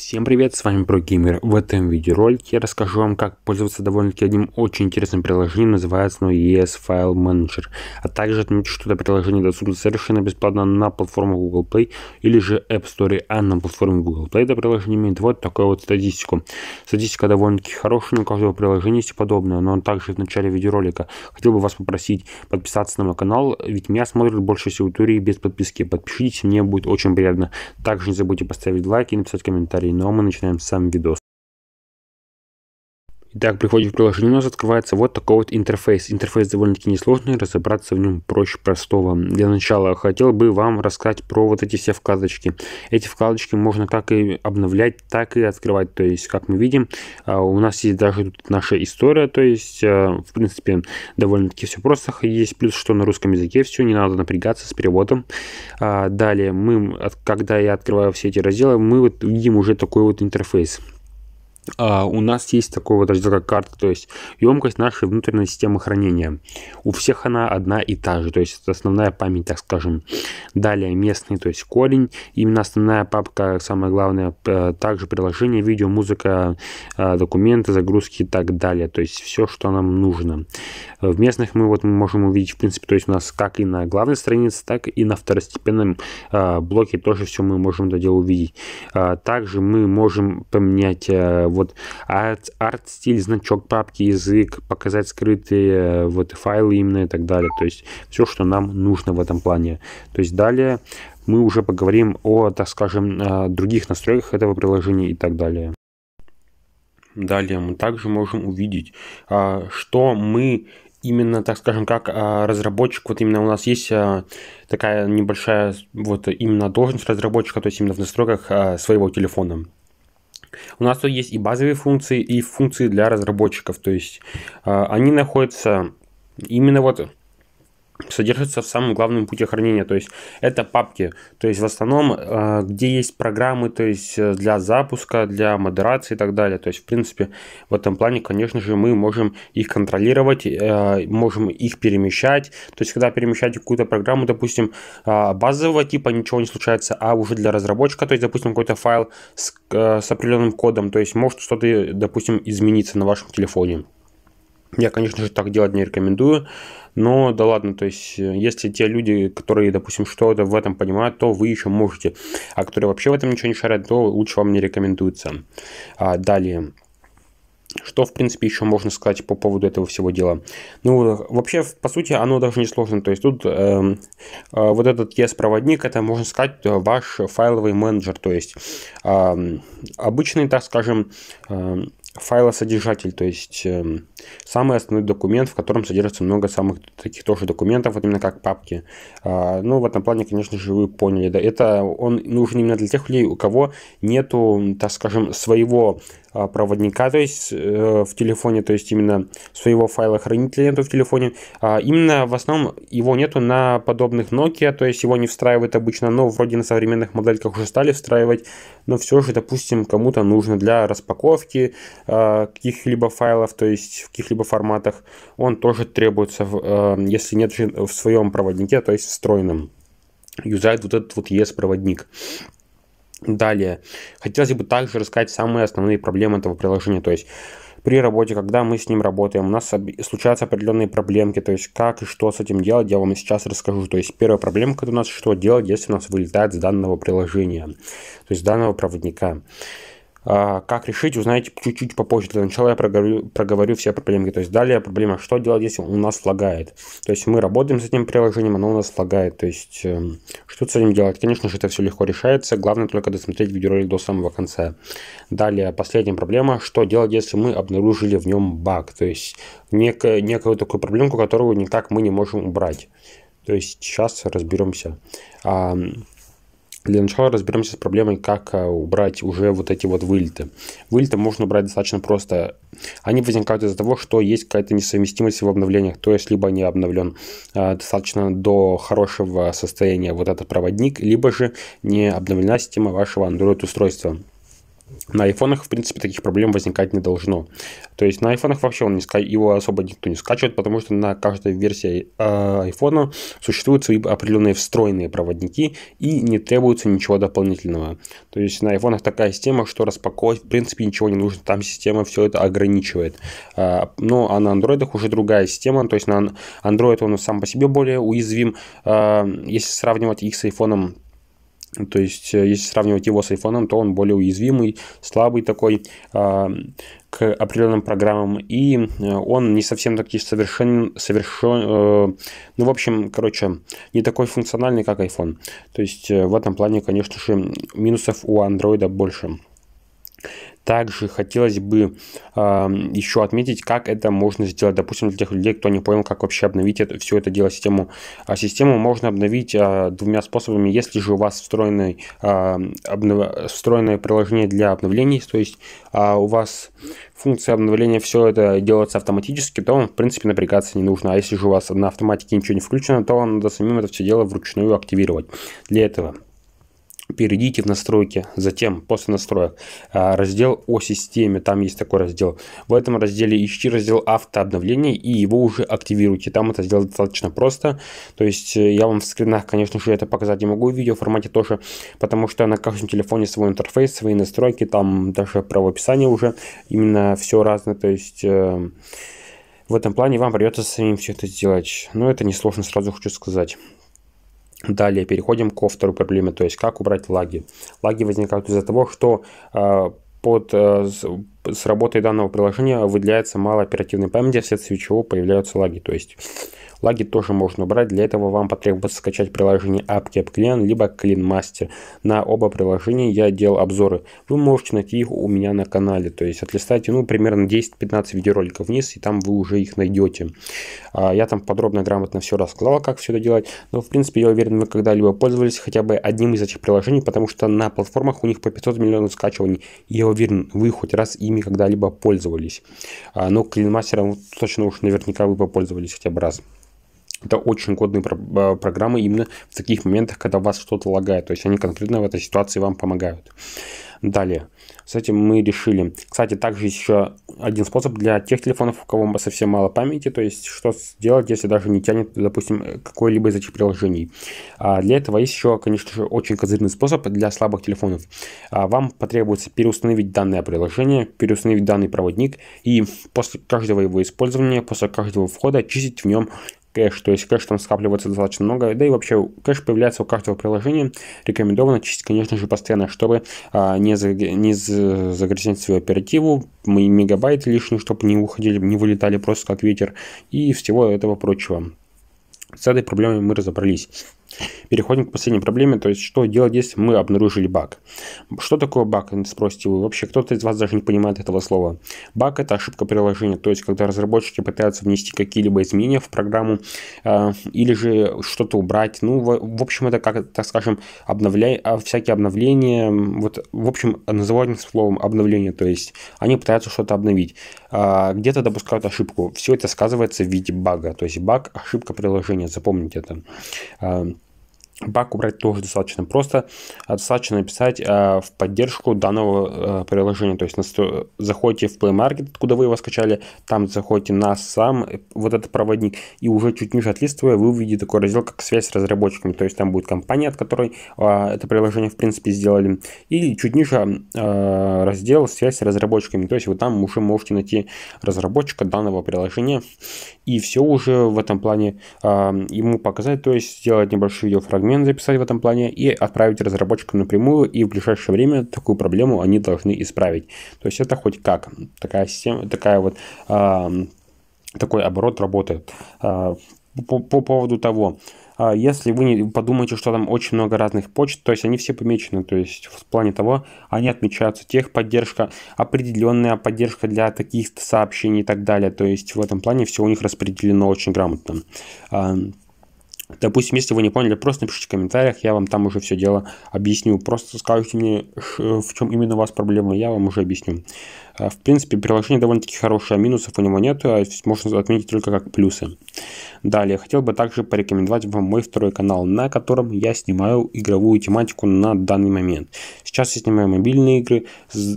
Всем привет, с вами ProGamer. В этом видеоролике я расскажу вам, как пользоваться довольно-таки одним очень интересным приложением, называется оно ES File Manager. А также отмечу, что это приложение доступно совершенно бесплатно на платформе Google Play или же App Store, а на платформе Google Play это приложение имеет вот такую вот статистику. Статистика довольно-таки хорошая, но у каждого приложения есть и подобное, но также в начале видеоролика хотел бы вас попросить подписаться на мой канал, ведь меня смотрят больше всего аудитории без подписки. Подпишитесь, мне будет очень приятно. Также не забудьте поставить лайк и написать комментарий но мы начинаем сам видос. Итак, приходим в приложение, у нас открывается вот такой вот интерфейс. Интерфейс довольно-таки несложный, разобраться в нем проще простого. Для начала хотел бы вам рассказать про вот эти все вкладочки. Эти вкладочки можно как и обновлять, так и открывать. То есть, как мы видим, а, у нас есть даже тут наша история, то есть, а, в принципе, довольно-таки все просто. Есть плюс, что на русском языке все, не надо напрягаться с переводом. А, далее, мы, когда я открываю все эти разделы, мы вот видим уже такой вот интерфейс. А, у нас есть такой вот раздел карт, то есть емкость нашей внутренней системы хранения. У всех она одна и та же, то есть это основная память, так скажем. Далее местный, то есть корень, именно основная папка, самое главное, также приложение, видео, музыка, а, документы, загрузки и так далее, то есть все, что нам нужно. В местных мы вот можем увидеть, в принципе, то есть у нас как и на главной странице, так и на второстепенном а, блоке тоже все мы можем это дело увидеть. Также мы можем поменять вот арт, стиль, значок папки, язык, показать скрытые э, вот файлы именно и так далее. То есть все, что нам нужно в этом плане. То есть далее мы уже поговорим о, так скажем, э, других настройках этого приложения и так далее. Далее мы также можем увидеть, а, что мы именно, так скажем, как а, разработчик, вот именно у нас есть а, такая небольшая вот именно должность разработчика, то есть именно в настройках своего телефона. У нас тут есть и базовые функции, и функции для разработчиков. То есть а, они находятся именно вот содержится в самом главном пути хранения, то есть это папки, то есть в основном, э, где есть программы, то есть э, для запуска, для модерации и так далее, то есть в принципе в этом плане, конечно же, мы можем их контролировать, э, можем их перемещать, то есть когда перемещать какую-то программу, допустим, базового типа ничего не случается, а уже для разработчика, то есть допустим какой-то файл с, с определенным кодом, то есть может что-то, допустим, измениться на вашем телефоне. Я, конечно же, так делать не рекомендую, но да ладно, то есть, э, если те люди, которые, допустим, что-то в этом понимают, то вы еще можете, а которые вообще в этом ничего не шарят, то лучше вам не рекомендуется. А, далее. Что, в принципе, еще можно сказать по поводу этого всего дела? Ну, вообще, по сути, оно даже не сложно. То есть тут э, э, вот этот ES-проводник, это, можно сказать, э, ваш файловый менеджер. То есть э, обычный, так скажем, э, файлосодержатель, то есть э, самый основной документ, в котором содержится много самых таких тоже документов, вот именно как папки. А, ну, в этом плане, конечно же, вы поняли, да, это он нужен ну, именно для тех людей, у кого нету, так скажем, своего а, проводника, то есть э, в телефоне, то есть именно своего файла хранителя нету в телефоне. А, именно в основном его нету на подобных Nokia, то есть его не встраивают обычно, но вроде на современных модельках уже стали встраивать, но все же, допустим, кому-то нужно для распаковки, Э, каких-либо файлов, то есть в каких-либо форматах, он тоже требуется, э, если нет в своем проводнике, то есть встроенном. Юзает вот этот вот ES-проводник. Далее, хотелось бы также рассказать самые основные проблемы этого приложения, то есть при работе, когда мы с ним работаем, у нас случаются определенные проблемки, то есть как и что с этим делать, я вам сейчас расскажу. То есть первая проблемка у нас, что делать, если у нас вылетает с данного приложения, то есть данного проводника. А, как решить, узнаете чуть-чуть попозже. Для начала я проговорю, проговорю все проблемы. То есть далее проблема, что делать, если у нас лагает. То есть мы работаем с этим приложением, оно у нас лагает. То есть эм, что с этим делать? Конечно же, это все легко решается. Главное только досмотреть видеоролик до самого конца. Далее, последняя проблема, что делать, если мы обнаружили в нем баг. То есть некое, некую такую проблемку, которую никак мы не можем убрать. То есть сейчас разберемся. Для начала разберемся с проблемой, как э, убрать уже вот эти вот вылеты. Вылеты можно убрать достаточно просто. Они возникают из-за того, что есть какая-то несовместимость в обновлениях, то есть либо не обновлен э, достаточно до хорошего состояния вот этот проводник, либо же не обновлена система вашего Android-устройства. На айфонах, в принципе, таких проблем возникать не должно. То есть на айфонах вообще он не ска... его особо никто не скачивает, потому что на каждой версии э, существуют свои определенные встроенные проводники и не требуется ничего дополнительного. То есть на айфонах такая система, что распаковать в принципе ничего не нужно, там система все это ограничивает. Э, ну а на андроидах уже другая система, то есть на Android он сам по себе более уязвим. Э, если сравнивать их с айфоном то есть, э, если сравнивать его с iPhone, то он более уязвимый, слабый такой а, к определенным программам, и э, он не совсем таки совершен, совершен э, ну, в общем, короче, не такой функциональный, как iPhone. То есть, в этом плане, конечно же, минусов у Android больше. Также хотелось бы э, еще отметить, как это можно сделать, допустим, для тех людей, кто не понял, как вообще обновить это, все это дело систему. А систему можно обновить э, двумя способами. Если же у вас встроенный э, обнов... встроенное приложение для обновлений, то есть э, у вас функция обновления все это делается автоматически, то вам, в принципе, напрягаться не нужно. А если же у вас на автоматике ничего не включено, то вам надо самим это все дело вручную активировать для этого перейдите в настройки, затем после настроек а, раздел о системе, там есть такой раздел. В этом разделе ищите раздел автообновления и его уже активируйте. Там это сделать достаточно просто. То есть э, я вам в скринах, конечно же, это показать не могу, в видео формате тоже, потому что на каждом телефоне свой интерфейс, свои настройки, там даже правописание уже именно все разное. То есть э, в этом плане вам придется самим все это сделать. Но это несложно, сразу хочу сказать. Далее переходим ко второй проблеме, то есть как убрать лаги. Лаги возникают из-за того, что э, под, э, с работой данного приложения выделяется мало оперативной памяти, вследствие чего появляются лаги. То есть Лаги тоже можно убрать, для этого вам потребуется скачать приложение AppKep либо Clean Master. На оба приложения я делал обзоры. Вы можете найти их у меня на канале, то есть отлистайте, ну, примерно 10-15 видеороликов вниз, и там вы уже их найдете. А, я там подробно, и грамотно все рассказал, как все это делать, но, в принципе, я уверен, вы когда-либо пользовались хотя бы одним из этих приложений, потому что на платформах у них по 500 миллионов скачиваний. Я уверен, вы хоть раз ими когда-либо пользовались. А, но клинмастером точно уж наверняка вы попользовались хотя бы раз это очень годные э, программы именно в таких моментах, когда вас что-то лагает. То есть они конкретно в этой ситуации вам помогают. Далее. С этим мы решили. Кстати, также еще один способ для тех телефонов, у кого совсем мало памяти, то есть что сделать, если даже не тянет, допустим, э, какое-либо из этих приложений. А для этого есть еще, конечно же, очень козырный способ для слабых телефонов. А вам потребуется переустановить данное приложение, переустановить данный проводник и после каждого его использования, после каждого входа очистить в нем кэш, то есть кэш там скапливается достаточно много, да и вообще кэш появляется у каждого приложения, рекомендовано чистить, конечно же, постоянно, чтобы а, не, за, не загрязнять свою оперативу, мегабайты лишние, чтобы не уходили, не вылетали просто как ветер и всего этого прочего. С этой проблемой мы разобрались. Переходим к последней проблеме, то есть что делать, если мы обнаружили баг. Что такое баг, спросите вы. Вообще кто-то из вас даже не понимает этого слова. Баг это ошибка приложения, то есть когда разработчики пытаются внести какие-либо изменения в программу э, или же что-то убрать. Ну, в, в общем, это как, так скажем, обновляй, а, всякие обновления, вот, в общем, называем словом обновление, то есть они пытаются что-то обновить. Э, где-то допускают ошибку. Все это сказывается в виде бага, то есть баг – ошибка приложения, запомните это. Um, Бак убрать тоже достаточно просто. А достаточно написать э, в поддержку данного э, приложения. То есть насто... заходите в Play Market, откуда вы его скачали, там заходите на сам э, вот этот проводник, и уже чуть ниже отлистывая, вы увидите такой раздел, как связь с разработчиками. То есть там будет компания, от которой э, это приложение в принципе сделали. И чуть ниже э, раздел связь с разработчиками. То есть вы там уже можете найти разработчика данного приложения. И все уже в этом плане э, ему показать, то есть сделать небольшой видеофрагмент документ записать в этом плане и отправить разработчикам напрямую, и в ближайшее время такую проблему они должны исправить. То есть это хоть как, такая система, такая вот, э, такой оборот работает. Э, по, по поводу того, а, если вы не подумаете, что там очень много разных почт, то есть они все помечены, то есть в плане того, они отмечаются, техподдержка, определенная поддержка для таких сообщений и так далее, то есть в этом плане все у них распределено очень грамотно. Допустим, если вы не поняли, просто напишите в комментариях, я вам там уже все дело объясню. Просто скажите мне, э, в чем именно у вас проблема, я вам уже объясню. Э, в принципе, приложение довольно-таки хорошее, минусов у него нет, а можно отметить только как плюсы. Далее, хотел бы также порекомендовать вам мой второй канал, на котором я снимаю игровую тематику на данный момент. Сейчас я снимаю мобильные игры, в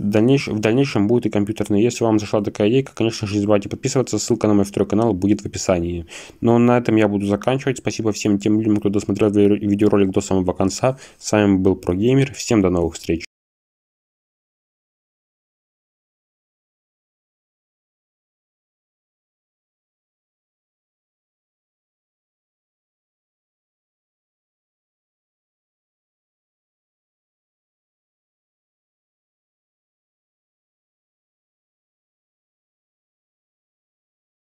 дальнейшем будут и компьютерные. Если вам зашла такая идея, конечно же, не забывайте подписываться, ссылка на мой второй канал будет в описании. Но ну, а на этом я буду заканчивать. Спасибо всем тем людям, кто досмотрел видеоролик до самого конца. С вами был ProGamer, всем до новых встреч.